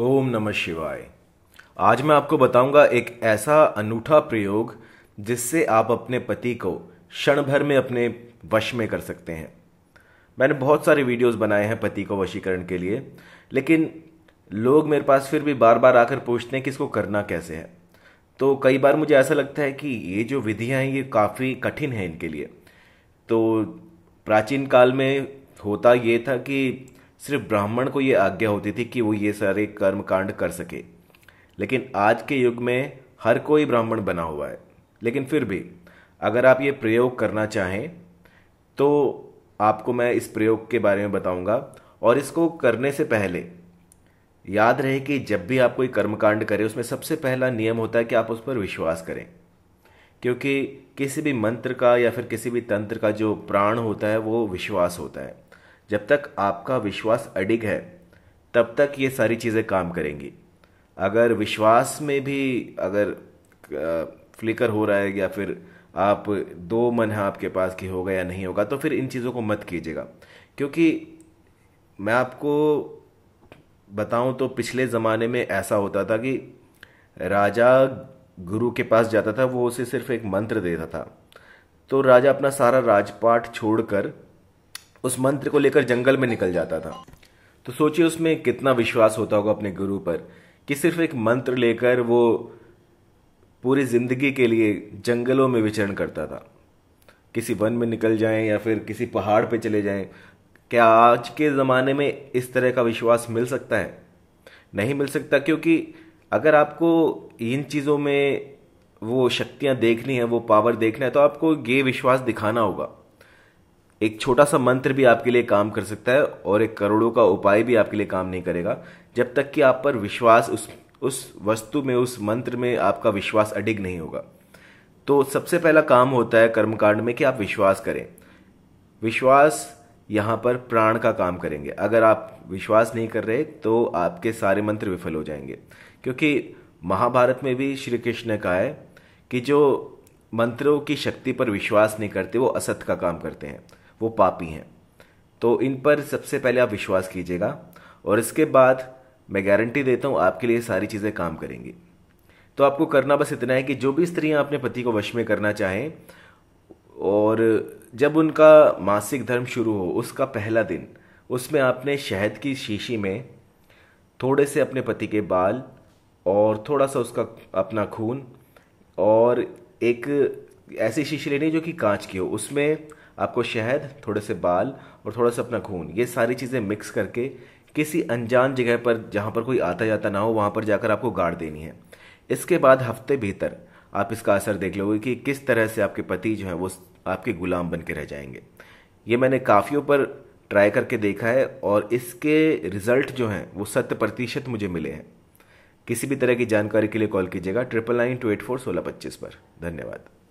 ओम नमः शिवाय आज मैं आपको बताऊंगा एक ऐसा अनूठा प्रयोग जिससे आप अपने पति को क्षण भर में अपने वश में कर सकते हैं मैंने बहुत सारे वीडियोस बनाए हैं पति को वशीकरण के लिए लेकिन लोग मेरे पास फिर भी बार बार आकर पूछते हैं कि इसको करना कैसे है तो कई बार मुझे ऐसा लगता है कि ये जो विधियाँ हैं ये काफ़ी कठिन हैं इनके लिए तो प्राचीन काल में होता ये था कि सिर्फ ब्राह्मण को ये आज्ञा होती थी कि वो ये सारे कर्म कांड कर सके लेकिन आज के युग में हर कोई ब्राह्मण बना हुआ है लेकिन फिर भी अगर आप ये प्रयोग करना चाहें तो आपको मैं इस प्रयोग के बारे में बताऊंगा और इसको करने से पहले याद रहे कि जब भी आप कोई कर्मकांड करें उसमें सबसे पहला नियम होता है कि आप उस पर विश्वास करें क्योंकि किसी भी मंत्र का या फिर किसी भी तंत्र का जो प्राण होता है वो विश्वास होता है जब तक आपका विश्वास अडिग है तब तक ये सारी चीज़ें काम करेंगी अगर विश्वास में भी अगर फ्लिकर हो रहा है या फिर आप दो मन है आपके पास कि होगा या नहीं होगा तो फिर इन चीज़ों को मत कीजिएगा क्योंकि मैं आपको बताऊं तो पिछले ज़माने में ऐसा होता था कि राजा गुरु के पास जाता था वो उसे सिर्फ एक मंत्र देता था तो राजा अपना सारा राजपाट छोड़कर उस मंत्र को लेकर जंगल में निकल जाता था तो सोचिए उसमें कितना विश्वास होता होगा अपने गुरु पर कि सिर्फ एक मंत्र लेकर वो पूरी जिंदगी के लिए जंगलों में विचरण करता था किसी वन में निकल जाएं या फिर किसी पहाड़ पे चले जाएं क्या आज के ज़माने में इस तरह का विश्वास मिल सकता है नहीं मिल सकता क्योंकि अगर आपको इन चीज़ों में वो शक्तियाँ देखनी है वो पावर देखना है तो आपको ये विश्वास दिखाना होगा एक छोटा सा मंत्र भी आपके लिए काम कर सकता है और एक करोड़ों का उपाय भी आपके लिए काम नहीं करेगा जब तक कि आप पर विश्वास उस उस वस्तु में उस मंत्र में आपका विश्वास अडिग नहीं होगा तो सबसे पहला काम होता है कर्मकांड में कि आप विश्वास करें विश्वास यहां पर प्राण का काम करेंगे अगर आप विश्वास नहीं कर रहे तो आपके सारे मंत्र विफल हो जाएंगे क्योंकि महाभारत में भी श्री कृष्ण ने कहा है कि जो मंत्रों की शक्ति पर विश्वास नहीं करते वो असत का काम करते हैं वो पापी हैं तो इन पर सबसे पहले आप विश्वास कीजिएगा और इसके बाद मैं गारंटी देता हूँ आपके लिए सारी चीज़ें काम करेंगी तो आपको करना बस इतना है कि जो भी स्त्रियाँ अपने पति को वश में करना चाहें और जब उनका मासिक धर्म शुरू हो उसका पहला दिन उसमें आपने शहद की शीशी में थोड़े से अपने पति के बाल और थोड़ा सा उसका अपना खून और एक ऐसी शीशी लेनी जो कि कांच की हो उसमें आपको शहद थोड़े से बाल और थोड़ा सा अपना खून ये सारी चीज़ें मिक्स करके किसी अनजान जगह पर जहाँ पर कोई आता जाता ना हो वहाँ पर जाकर आपको गाड़ देनी है इसके बाद हफ्ते भीतर आप इसका असर देख लोगे कि किस तरह से आपके पति जो हैं वो आपके गुलाम बन के रह जाएंगे ये मैंने काफ़ियों पर ट्राई करके देखा है और इसके रिज़ल्ट जो हैं वो सत प्रतिशत मुझे मिले हैं किसी भी तरह की जानकारी के लिए कॉल कीजिएगा triple nine two eight four सोलह पच्चीस पर धन्यवाद